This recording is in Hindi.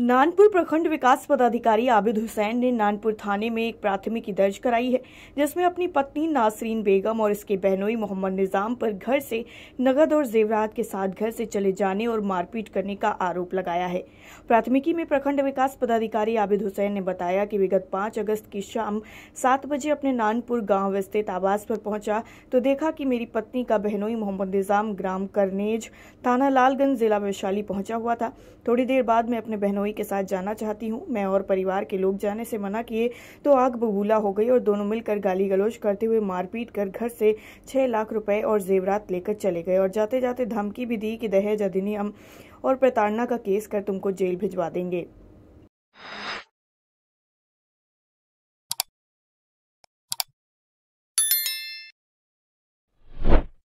नानपुर प्रखंड विकास पदाधिकारी आबिद हुसैन ने नानपुर थाने में एक प्राथमिकी दर्ज कराई है जिसमें अपनी पत्नी नासरीन बेगम और इसके बहनोई मोहम्मद निजाम पर घर से नगद और जेवरात के साथ घर से चले जाने और मारपीट करने का आरोप लगाया है प्राथमिकी में प्रखंड विकास पदाधिकारी आबिद हुसैन ने बताया कि विगत पाँच अगस्त की शाम सात बजे अपने नानपुर गाँव स्थित आवास पर पहुंचा तो देखा कि मेरी पत्नी का बहनोई मोहम्मद निजाम ग्राम करनेज थाना लालगंज जिला वैशाली पहुंचा हुआ था थोड़ी देर बाद में अपने बहनोई हनोई के साथ जाना चाहती हूँ मैं और परिवार के लोग जाने से मना किए तो आग बबूला हो गई और दोनों मिलकर गाली गलोच करते हुए मारपीट कर घर से छह लाख रुपए और जेवरात लेकर चले गए और जाते जाते धमकी भी दी कि दहेज अधिनियम और प्रताड़ना का केस कर तुमको जेल भिजवा देंगे